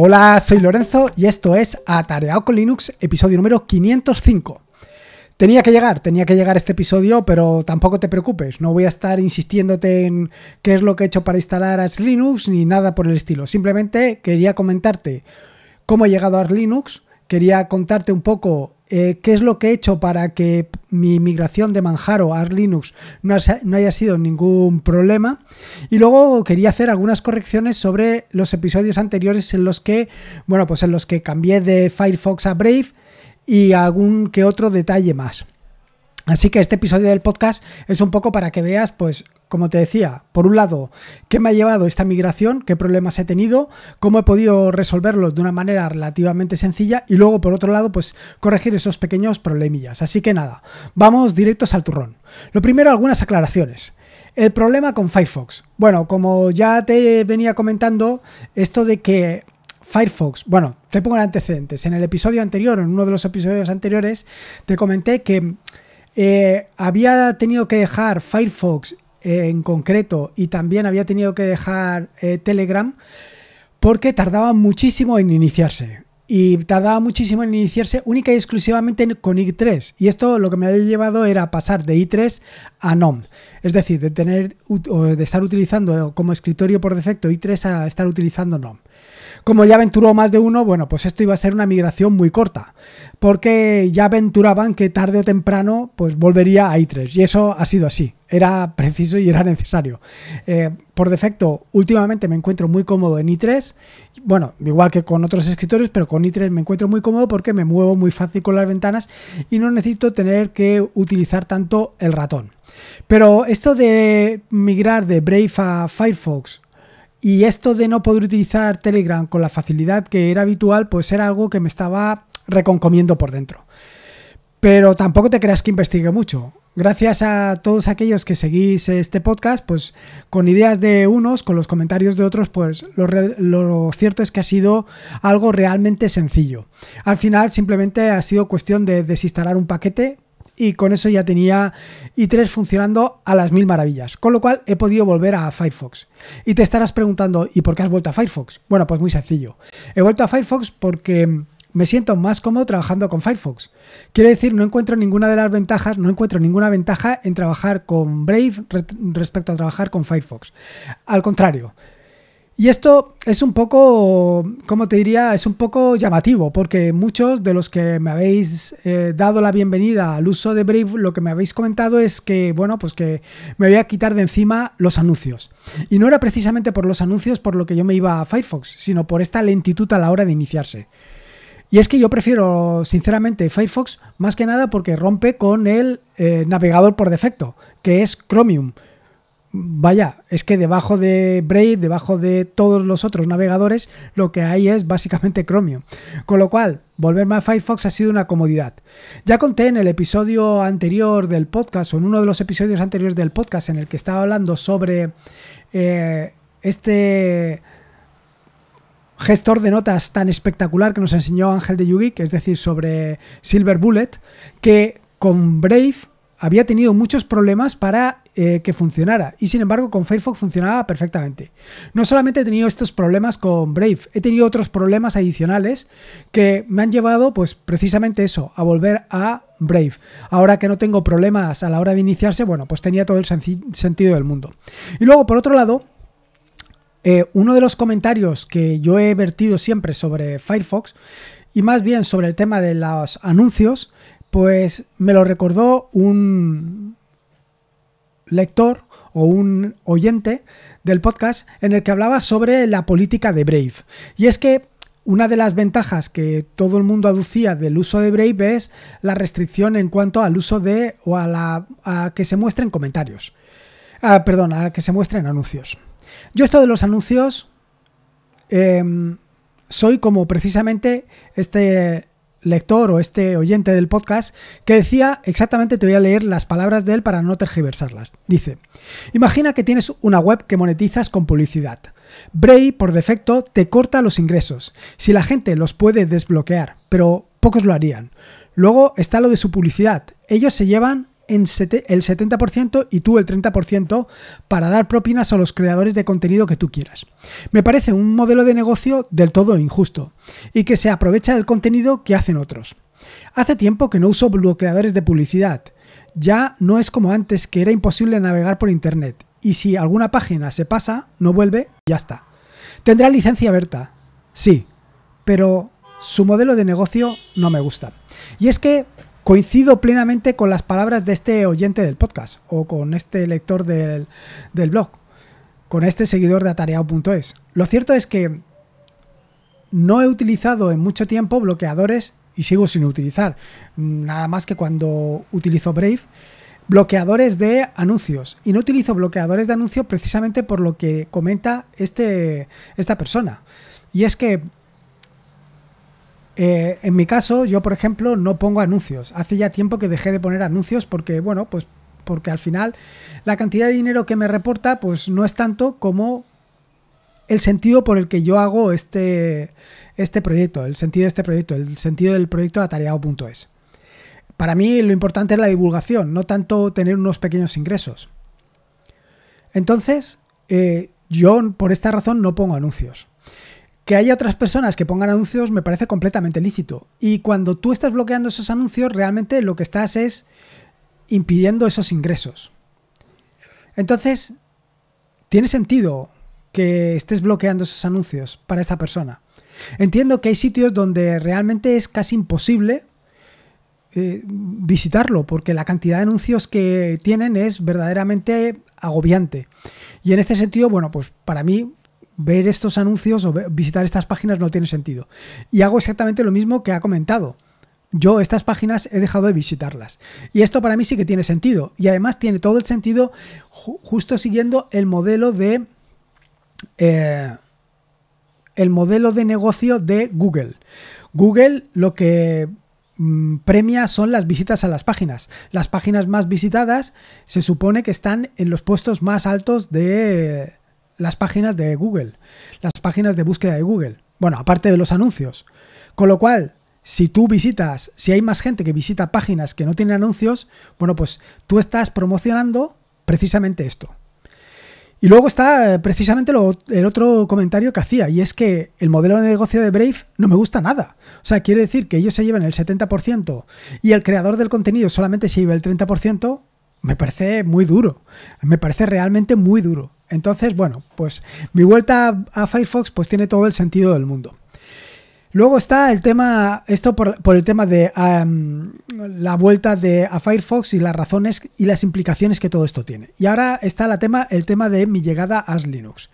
Hola, soy Lorenzo y esto es Atareado con Linux, episodio número 505. Tenía que llegar, tenía que llegar este episodio, pero tampoco te preocupes, no voy a estar insistiéndote en qué es lo que he hecho para instalar Arch Linux ni nada por el estilo. Simplemente quería comentarte cómo he llegado a Linux, quería contarte un poco eh, qué es lo que he hecho para que mi migración de Manjaro a Linux no, no, haya sido ningún problema. Y luego quería hacer algunas correcciones sobre los episodios anteriores en los que, bueno, pues en los que cambié de Firefox a Brave y algún que otro detalle más. Así que este episodio del podcast es un poco para que veas pues como te decía, por un lado, ¿qué me ha llevado esta migración? ¿Qué problemas he tenido? ¿Cómo he podido resolverlos de una manera relativamente sencilla? Y luego, por otro lado, pues corregir esos pequeños problemillas. Así que nada, vamos directos al turrón. Lo primero, algunas aclaraciones. El problema con Firefox. Bueno, como ya te venía comentando, esto de que Firefox, bueno, te pongo antecedentes. En el episodio anterior, en uno de los episodios anteriores, te comenté que eh, había tenido que dejar Firefox en concreto y también había tenido que dejar eh, Telegram porque tardaba muchísimo en iniciarse. Y tardaba muchísimo en iniciarse única y exclusivamente con i3. Y esto lo que me había llevado era pasar de i3 a NOM. Es decir, de tener de estar utilizando como escritorio por defecto i3 a estar utilizando NOM. Como ya aventuró más de uno, bueno, pues esto iba a ser una migración muy corta, porque ya aventuraban que tarde o temprano pues volvería a i3, y eso ha sido así, era preciso y era necesario. Eh, por defecto, últimamente me encuentro muy cómodo en i3, bueno, igual que con otros escritorios, pero con i3 me encuentro muy cómodo porque me muevo muy fácil con las ventanas y no necesito tener que utilizar tanto el ratón. Pero esto de migrar de Brave a Firefox y esto de no poder utilizar Telegram con la facilidad que era habitual, pues era algo que me estaba reconcomiendo por dentro. Pero tampoco te creas que investigue mucho. Gracias a todos aquellos que seguís este podcast, pues con ideas de unos, con los comentarios de otros, pues lo, lo, cierto es que ha sido algo realmente sencillo. Al final simplemente ha sido cuestión de desinstalar un paquete, y con eso ya tenía i3 funcionando a las mil maravillas, con lo cual he podido volver a Firefox. Y te estarás preguntando, ¿y por qué has vuelto a Firefox? Bueno, pues muy sencillo. He vuelto a Firefox porque me siento más cómodo trabajando con Firefox. Quiero decir, no encuentro ninguna de las ventajas, no encuentro ninguna ventaja en trabajar con Brave respecto a trabajar con Firefox. Al contrario, y esto es un poco, como te diría? Es un poco llamativo, porque muchos de los que me habéis eh, dado la bienvenida al uso de Brave, lo que me habéis comentado es que, bueno, pues que me voy a quitar de encima los anuncios. Y no era precisamente por los anuncios por lo que yo me iba a Firefox, sino por esta lentitud a la hora de iniciarse. Y es que yo prefiero, sinceramente, Firefox más que nada porque rompe con el eh, navegador por defecto, que es Chromium vaya, es que debajo de Brave, debajo de todos los otros navegadores, lo que hay es básicamente Chromium. Con lo cual, volverme a Firefox ha sido una comodidad. Ya conté en el episodio anterior del podcast, o en uno de los episodios anteriores del podcast, en el que estaba hablando sobre eh, este gestor de notas tan espectacular que nos enseñó Ángel de que es decir, sobre Silver Bullet, que con Brave había tenido muchos problemas para eh, que funcionara. Y sin embargo, con Firefox funcionaba perfectamente. No solamente he tenido estos problemas con Brave, he tenido otros problemas adicionales que me han llevado, pues precisamente eso, a volver a Brave. Ahora que no tengo problemas a la hora de iniciarse, bueno, pues tenía todo el sentido del mundo. Y luego, por otro lado, eh, uno de los comentarios que yo he vertido siempre sobre Firefox y más bien sobre el tema de los anuncios, pues me lo recordó un, lector o un oyente del podcast en el que hablaba sobre la política de Brave. Y es que una de las ventajas que todo el mundo aducía del uso de Brave es la restricción en cuanto al uso de o a, la, que se muestren comentarios. Ah, perdón, a que se muestren anuncios. Yo esto de los anuncios em, soy como precisamente este lector o este oyente del podcast que decía exactamente, te voy a leer las palabras de él para no tergiversarlas. Dice, imagina que tienes una web que monetizas con publicidad. Bray, por defecto, te corta los ingresos, si la gente los puede desbloquear, pero pocos lo harían. Luego está lo de su publicidad, ellos se llevan el 70% y tú el 30% para dar propinas a los creadores de contenido que tú quieras. Me parece un modelo de negocio del todo injusto y que se aprovecha del contenido que hacen otros. Hace tiempo que no uso bloqueadores de publicidad. Ya no es como antes que era imposible navegar por internet y si alguna página se pasa, no vuelve, ya está. ¿Tendrá licencia abierta? Sí, pero su modelo de negocio no me gusta. Y es que Coincido plenamente con las palabras de este oyente del podcast o con este lector del, blog, con este seguidor de atareado.es. Lo cierto es que no he utilizado en mucho tiempo bloqueadores y sigo sin utilizar, nada más que cuando utilizo Brave, bloqueadores de anuncios. Y no utilizo bloqueadores de anuncios precisamente por lo que comenta este, esta persona. Y es que eh, en mi caso, yo por ejemplo no pongo anuncios. Hace ya tiempo que dejé de poner anuncios porque, bueno, pues porque al final la cantidad de dinero que me reporta pues no es tanto como el sentido por el que yo hago este, este proyecto, el sentido de este proyecto, el sentido del proyecto atariado.es. Para mí lo importante es la divulgación, no tanto tener unos pequeños ingresos. Entonces, eh, yo por esta razón no pongo anuncios. Que haya otras personas que pongan anuncios me parece completamente lícito. Y cuando tú estás bloqueando esos anuncios, realmente lo que estás es impidiendo esos ingresos. Entonces, tiene sentido que estés bloqueando esos anuncios para esta persona. Entiendo que hay sitios donde realmente es casi imposible eh, visitarlo porque la cantidad de anuncios que tienen es verdaderamente agobiante. Y en este sentido, bueno, pues para mí ver estos anuncios o visitar estas páginas no tiene sentido. Y hago exactamente lo mismo que ha comentado. Yo estas páginas he dejado de visitarlas. Y esto para mí sí que tiene sentido. Y además tiene todo el sentido justo siguiendo el modelo de... Eh, el modelo de negocio de Google. Google lo que mm, premia son las visitas a las páginas. Las páginas más visitadas se supone que están en los puestos más altos de, las páginas de Google, las páginas de búsqueda de Google. Bueno, aparte de los anuncios. Con lo cual, si tú visitas, si hay más gente que visita páginas que no tienen anuncios, bueno, pues tú estás promocionando precisamente esto. Y luego está eh, precisamente el otro comentario que hacía, y es que el modelo de negocio de Brave no me gusta nada. O sea, quiere decir que ellos se llevan el 70% y el creador del contenido solamente se lleva el 30% me parece muy duro, me parece realmente muy duro. Entonces, bueno, pues mi vuelta a Firefox pues tiene todo el sentido del mundo. Luego está el tema, esto por, el tema de la vuelta de, a Firefox y las razones y las implicaciones que todo esto tiene. Y ahora está la tema, el tema de mi llegada a Linux.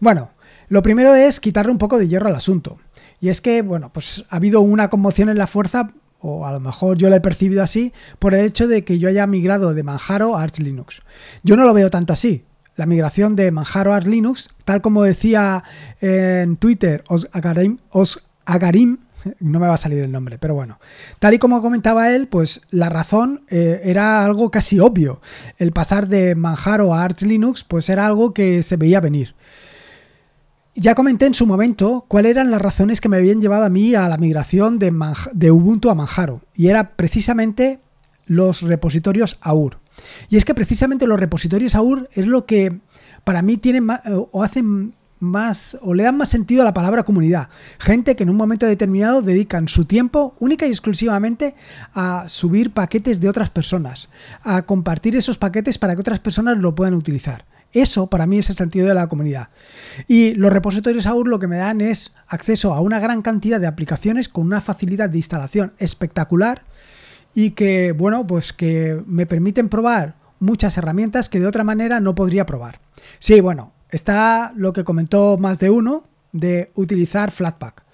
Bueno, lo primero es quitarle un poco de hierro al asunto. Y es que, bueno, pues ha habido una conmoción en la fuerza o a lo mejor yo lo he percibido así por el hecho de que yo haya migrado de Manjaro a Arch Linux. Yo no lo veo tanto así. La migración de Manjaro a Arch Linux, tal como decía eh, en Twitter Os Agarim, Os no me va a salir el nombre, pero bueno. Tal y como comentaba él, pues la razón eh, era algo casi obvio. El pasar de Manjaro a Arch Linux, pues era algo que se veía venir. Ya comenté en su momento cuáles eran las razones que me habían llevado a mí a la migración de, Ubuntu a Manjaro, y era precisamente los repositorios AUR. Y es que precisamente los repositorios AUR es lo que para mí tiene o hacen más o le dan más sentido a la palabra comunidad. Gente que en un momento determinado dedican su tiempo única y exclusivamente a subir paquetes de otras personas, a compartir esos paquetes para que otras personas lo puedan utilizar. Eso para mí es el sentido de la comunidad. Y los repositorios AUR lo que me dan es acceso a una gran cantidad de aplicaciones con una facilidad de instalación espectacular y que, bueno, pues que me permiten probar muchas herramientas que de otra manera no podría probar. Sí, bueno, está lo que comentó más de uno de utilizar Flatpak.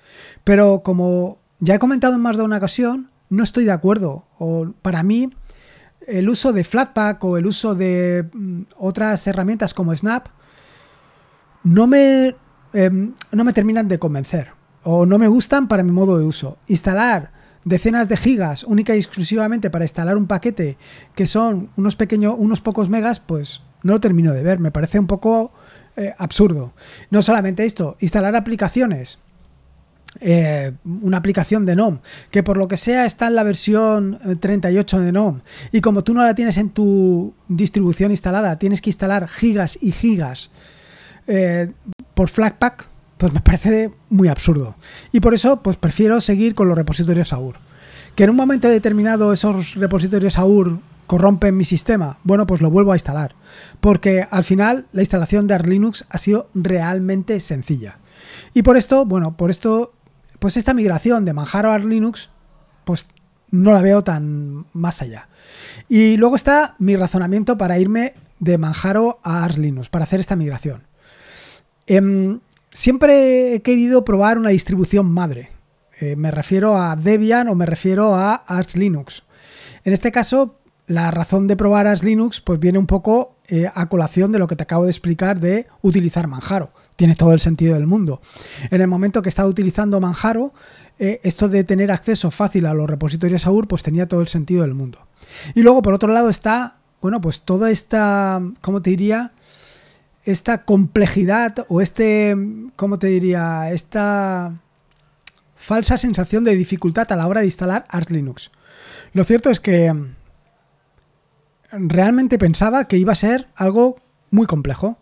Pero como ya he comentado en más de una ocasión, no estoy de acuerdo. O para mí, el uso de Flatpak o el uso de mm, otras herramientas como Snap no me, em, no me terminan de convencer o no me gustan para mi modo de uso. Instalar decenas de gigas única y exclusivamente para instalar un paquete que son unos unos pocos megas, pues no lo termino de ver. Me parece un poco eh, absurdo. No solamente esto, instalar aplicaciones eh, una aplicación de NOM que por lo que sea está en la versión 38 eh, de GNOME, y como tú no la tienes en tu distribución instalada, tienes que instalar gigas y gigas eh, por Flatpak, pues me parece muy absurdo. Y por eso, pues prefiero seguir con los repositorios AUR. Que en un momento determinado esos repositorios AUR corrompen mi sistema, bueno, pues lo vuelvo a instalar. Porque al final la instalación de AR Linux ha sido realmente sencilla. Y por esto, bueno, por esto pues esta migración de Manjaro a Linux, pues no la veo tan más allá. Y luego está mi razonamiento para irme de Manjaro a Arch Linux, para hacer esta migración. Em, siempre he querido probar una distribución madre. Eh, me refiero a Debian o me refiero a Arch Linux. En este caso, la razón de probar Arch Linux pues viene un poco eh, a colación de lo que te acabo de explicar de utilizar Manjaro. Tiene todo el sentido del mundo. En el momento que estaba utilizando Manjaro, eh, esto de tener acceso fácil a los repositorios AUR, pues tenía todo el sentido del mundo. Y luego, por otro lado, está, bueno, pues toda esta, ¿cómo te diría? Esta complejidad o este, ¿cómo te diría? Esta falsa sensación de dificultad a la hora de instalar Arch Linux. Lo cierto es que realmente pensaba que iba a ser algo muy complejo,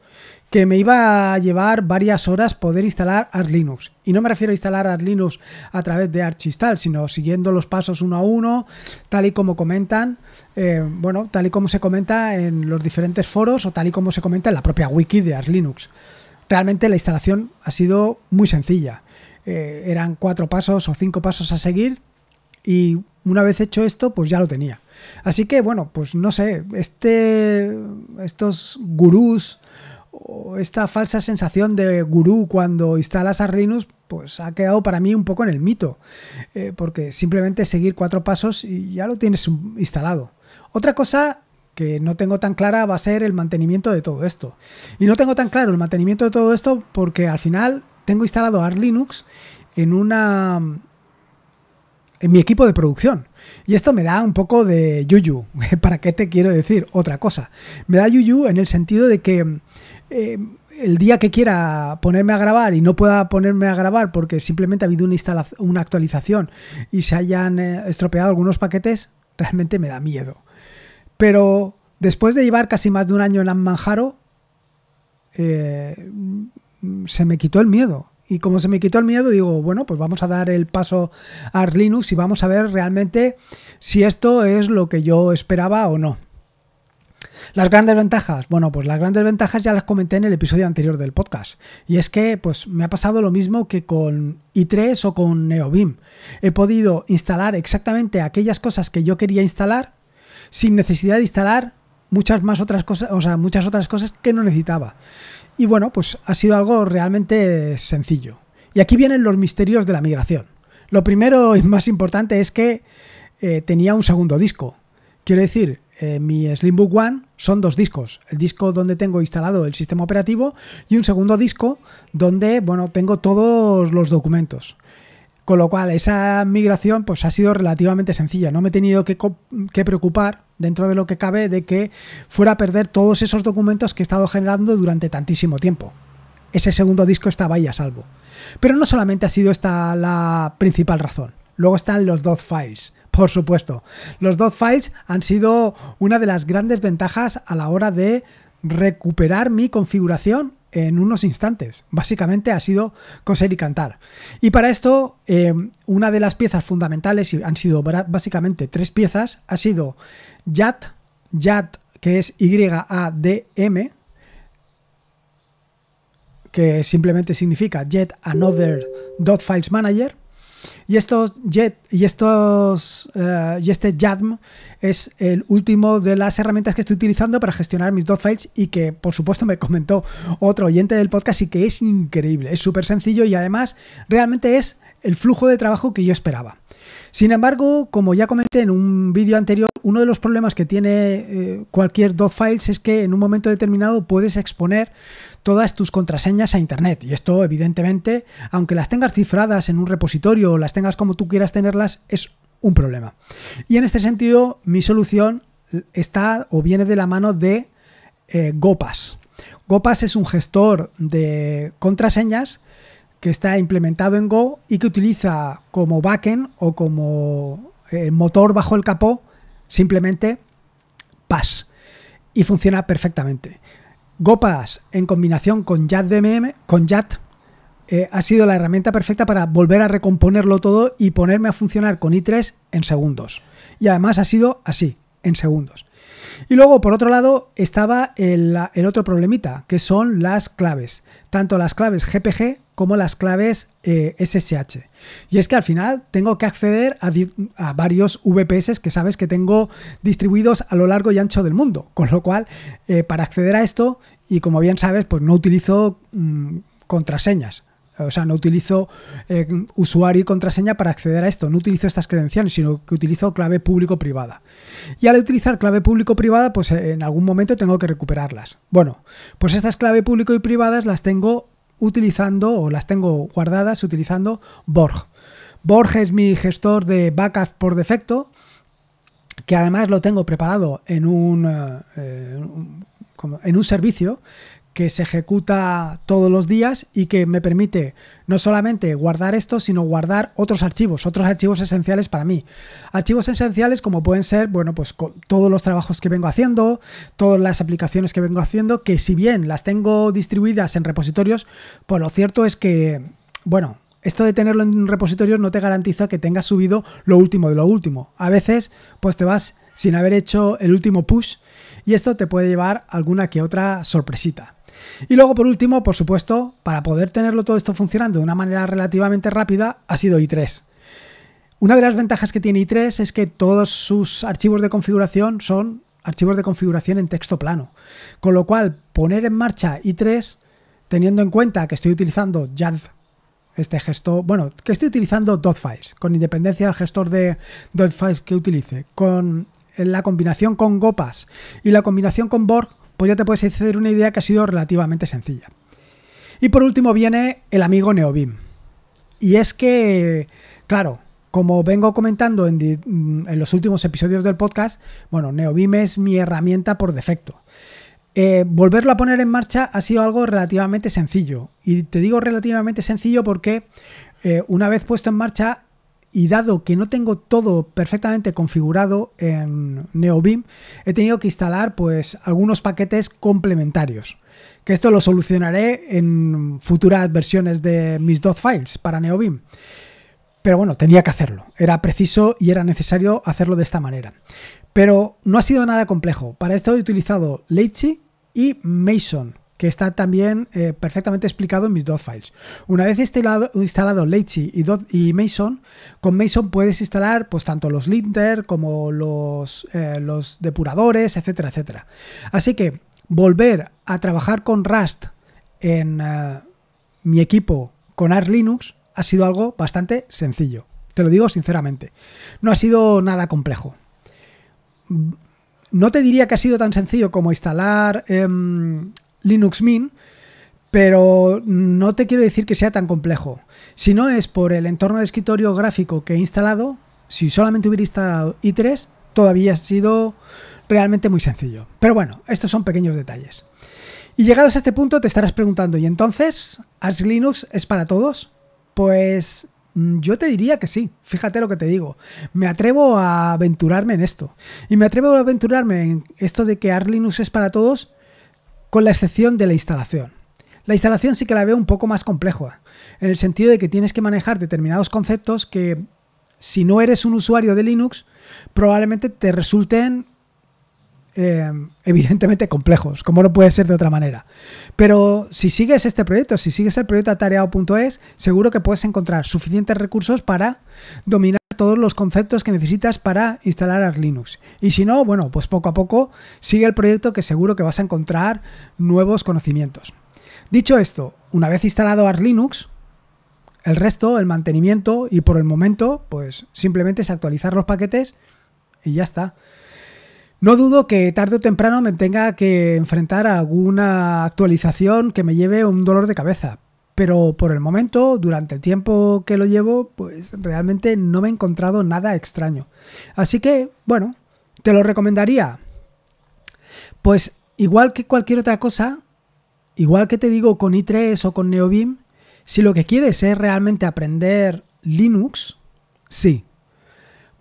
que me iba a llevar varias horas poder instalar Arch Linux. Y no me refiero a instalar Arch Linux a través de Arch Install, sino siguiendo los pasos uno a uno, tal y como comentan, eh, bueno, tal y como se comenta en los diferentes foros o tal y como se comenta en la propia wiki de Arch Linux. Realmente la instalación ha sido muy sencilla. Eh, eran cuatro pasos o cinco pasos a seguir y una vez hecho esto, pues ya lo tenía. Así que, bueno, pues no sé, este, estos gurús o esta falsa sensación de gurú cuando instalas a Linux, pues ha quedado para mí un poco en el mito, eh, porque simplemente seguir cuatro pasos y ya lo tienes instalado. Otra cosa que no tengo tan clara va a ser el mantenimiento de todo esto. Y no tengo tan claro el mantenimiento de todo esto porque al final tengo instalado Arlinux Linux en una en mi equipo de producción. Y esto me da un poco de yuyu. ¿Para qué te quiero decir otra cosa? Me da yuyu en el sentido de que eh, el día que quiera ponerme a grabar y no pueda ponerme a grabar porque simplemente ha habido una, una actualización y se hayan eh, estropeado algunos paquetes, realmente me da miedo. Pero después de llevar casi más de un año en Manjaro, eh, se me quitó el miedo. Y como se me quitó el miedo, digo, bueno, pues vamos a dar el paso a Linux y vamos a ver realmente si esto es lo que yo esperaba o no. Las grandes ventajas. Bueno, pues las grandes ventajas ya las comenté en el episodio anterior del podcast. Y es que, pues, me ha pasado lo mismo que con i3 o con NeoBeam. He podido instalar exactamente aquellas cosas que yo quería instalar sin necesidad de instalar muchas más otras cosas, o sea, muchas otras cosas que no necesitaba. Y bueno, pues ha sido algo realmente sencillo. Y aquí vienen los misterios de la migración. Lo primero y más importante es que eh, tenía un segundo disco. Quiero decir, eh, mi Slimbook One son dos discos. El disco donde tengo instalado el sistema operativo y un segundo disco donde, bueno, tengo todos los documentos. Con lo cual, esa migración pues, ha sido relativamente sencilla. No me he tenido que, preocupar, dentro de lo que cabe, de que fuera a perder todos esos documentos que he estado generando durante tantísimo tiempo. Ese segundo disco estaba ahí a salvo. Pero no solamente ha sido esta la principal razón. Luego están los DOT files, por supuesto. Los DOT files han sido una de las grandes ventajas a la hora de recuperar mi configuración en unos instantes. Básicamente ha sido coser y cantar. Y para esto, eh, una de las piezas fundamentales, y han sido básicamente tres piezas, ha sido YAD, YAD que es Y-A-D-M, que simplemente significa Yet Another Dot Files Manager, y estos jet, eh, y este jadm es el último de las herramientas que estoy utilizando para gestionar mis dotfiles y que por supuesto me comentó otro oyente del podcast y que es increíble, es súper sencillo y además realmente es el flujo de trabajo que yo esperaba. Sin embargo, como ya comenté en un vídeo anterior, uno de los problemas que tiene eh, cualquier cualquier .files es que en un momento determinado puedes exponer todas tus contraseñas a internet y esto evidentemente, aunque las tengas cifradas en un repositorio o las tengas como tú quieras tenerlas, es un problema. Y en este sentido, mi solución está o viene de la mano de eh, Gopas. Gopas es un gestor de contraseñas que está implementado en Go y que utiliza como backend o como eh, motor bajo el capó simplemente PAS y funciona perfectamente. GoPass en combinación con con JAT eh, ha sido la herramienta perfecta para volver a recomponerlo todo y ponerme a funcionar con i3 en segundos. Y además ha sido así, en segundos. Y luego, por otro lado, estaba el otro problemita, que son las claves. Tanto las claves GPG como las claves SSH. Eh, y es que al final tengo que acceder a, varios VPS que sabes que tengo distribuidos a lo largo y ancho del mundo. Con lo cual, eh, para acceder a esto, y como bien sabes, pues no utilizo mm, contraseñas. O sea, no utilizo eh, usuario y contraseña para acceder a esto. No utilizo estas credenciales, sino que utilizo clave público-privada. Y al utilizar clave público-privada, pues en algún momento tengo que recuperarlas. Bueno, pues estas clave público y privadas las tengo utilizando, o las tengo guardadas utilizando Borg. Borg es mi gestor de backups por defecto, que además lo tengo preparado en un, eh, eh, en un servicio que se ejecuta todos los días y que me permite no solamente guardar esto, sino guardar otros archivos, otros archivos esenciales para mí. Archivos esenciales como pueden ser, bueno, pues todos los trabajos que vengo haciendo, todas las aplicaciones que vengo haciendo, que si bien las tengo distribuidas en repositorios, pues lo cierto es que, bueno, esto de tenerlo en un repositorio no te garantiza que tengas subido lo último de lo último. A veces, pues te vas sin haber hecho el último push y esto te puede llevar alguna que otra sorpresita. Y luego, por último, por supuesto, para poder tenerlo todo esto funcionando de una manera relativamente rápida, ha sido i3. Una de las ventajas que tiene i3 es que todos sus archivos de configuración son archivos de configuración en texto plano. Con lo cual, poner en marcha i3, teniendo en cuenta que estoy utilizando JAD este gestor, bueno, que estoy utilizando dotfiles con independencia del gestor de .files que utilice, con la combinación con GOPAS y la combinación con Borg, pues ya te puedes hacer una idea que ha sido relativamente sencilla. Y por último viene el amigo Neobim. Y es que, claro, como vengo comentando en, mm, los últimos episodios del podcast, bueno, Neobim es mi herramienta por defecto. Eh, volverlo a poner en marcha ha sido algo relativamente sencillo. Y te digo relativamente sencillo porque eh, una vez puesto en marcha y dado que no tengo todo perfectamente configurado en NeoBeam, he tenido que instalar pues algunos paquetes complementarios. Que esto lo solucionaré en futuras versiones de mis dos files para NeoBeam. Pero bueno, tenía que hacerlo. Era preciso y era necesario hacerlo de esta manera. Pero no ha sido nada complejo. Para esto he utilizado Leitchi y Mason que está también eh, perfectamente explicado en mis dos files. Una vez instalado, instalado y, y Mason, con Mason puedes instalar pues, tanto los linter como los, eh, los depuradores, etcétera, etcétera. Así que volver a trabajar con Rust en eh, mi equipo con Arch Linux ha sido algo bastante sencillo. Te lo digo sinceramente. No ha sido nada complejo. Mm, no te diría que ha sido tan sencillo como instalar em, Linux Mint, pero no te quiero decir que sea tan complejo. Si no es por el entorno de escritorio gráfico que he instalado, si solamente hubiera instalado i3, todavía ha sido realmente muy sencillo. Pero bueno, estos son pequeños detalles. Y llegados a este punto te estarás preguntando, ¿y entonces Arch Linux es para todos? Pues mm, yo te diría que sí, fíjate lo que te digo. Me atrevo a aventurarme en esto. Y me atrevo a aventurarme en esto de que Arch Linux es para todos con la excepción de la instalación. La instalación sí que la veo un poco más compleja, ¿eh? en el sentido de que tienes que manejar determinados conceptos que, si no eres un usuario de Linux, probablemente te resulten eh, evidentemente complejos, como no puede ser de otra manera. Pero si sigues este proyecto, si sigues el proyecto atareado.es, seguro que puedes encontrar suficientes recursos para dominar todos los conceptos que necesitas para instalar Arch Linux. Y si no, bueno, pues poco a poco sigue el proyecto que seguro que vas a encontrar nuevos conocimientos. Dicho esto, una vez instalado Arch Linux, el resto, el mantenimiento y por el momento, pues simplemente es actualizar los paquetes y ya está. No dudo que tarde o temprano me tenga que enfrentar a alguna actualización que me lleve un dolor de cabeza, pero por el momento, durante el tiempo que lo llevo, pues realmente no me he encontrado nada extraño. Así que, bueno, te lo recomendaría. Pues igual que cualquier otra cosa, igual que te digo con i3 o con NeoBeam, si lo que quieres es realmente aprender Linux, sí.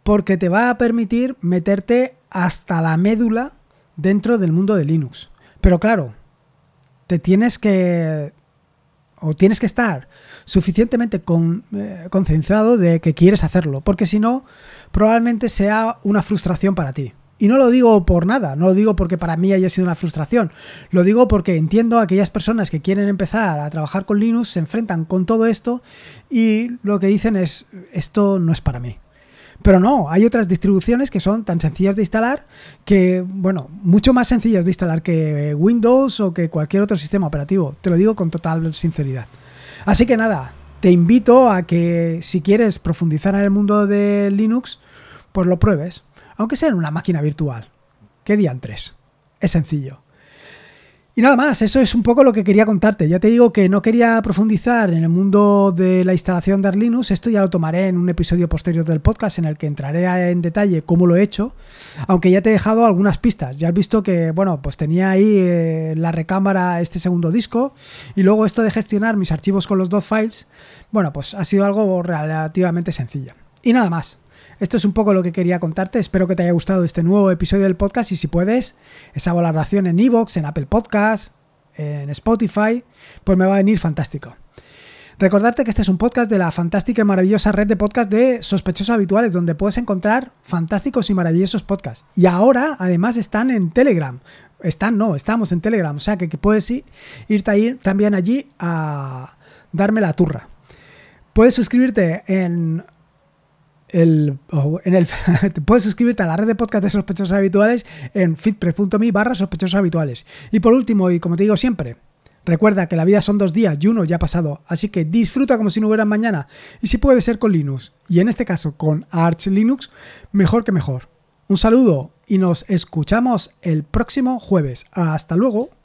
Porque te va a permitir meterte hasta la médula dentro del mundo de Linux. Pero claro, te tienes que o tienes que estar suficientemente eh, concienciado de que quieres hacerlo, porque si no, probablemente sea una frustración para ti. Y no lo digo por nada, no lo digo porque para mí haya sido una frustración, lo digo porque entiendo a aquellas personas que quieren empezar a trabajar con Linux, se enfrentan con todo esto y lo que dicen es, esto no es para mí. Pero no, hay otras distribuciones que son tan sencillas de instalar que, bueno, mucho más sencillas de instalar que Windows o que cualquier otro sistema operativo. Te lo digo con total sinceridad. Así que nada, te invito a que si quieres profundizar en el mundo de Linux, pues lo pruebes. Aunque sea en una máquina virtual. ¿Qué tres Es sencillo. Y nada más, eso es un poco lo que quería contarte. Ya te digo que no quería profundizar en el mundo de la instalación de Linux. Esto ya lo tomaré en un episodio posterior del podcast en el que entraré en detalle cómo lo he hecho. Aunque ya te he dejado algunas pistas. Ya has visto que, bueno, pues tenía ahí eh, la recámara este segundo disco. Y luego esto de gestionar mis archivos con los dos files. Bueno, pues ha sido algo relativamente sencillo. Y nada más. Esto es un poco lo que quería contarte. Espero que te haya gustado este nuevo episodio del podcast y si puedes, esa valoración en Evox, en Apple Podcasts, en Spotify, pues me va a venir fantástico. Recordarte que este es un podcast de la fantástica y maravillosa red de podcasts de sospechosos habituales, donde puedes encontrar fantásticos y maravillosos podcasts. Y ahora, además, están en Telegram. Están, no, estamos en Telegram. O sea que, puedes ir, irte también allí a darme la turra. Puedes suscribirte en el, en el, puedes suscribirte a la red de podcast de sospechosos habituales en fitpress.me barra sospechosos habituales. Y por último, y como te digo siempre, recuerda que la vida son dos días y uno ya ha pasado, así que disfruta como si no hubiera mañana. Y si puede ser con Linux, y en este caso con Arch Linux, mejor que mejor. Un saludo y nos escuchamos el próximo jueves. Hasta luego.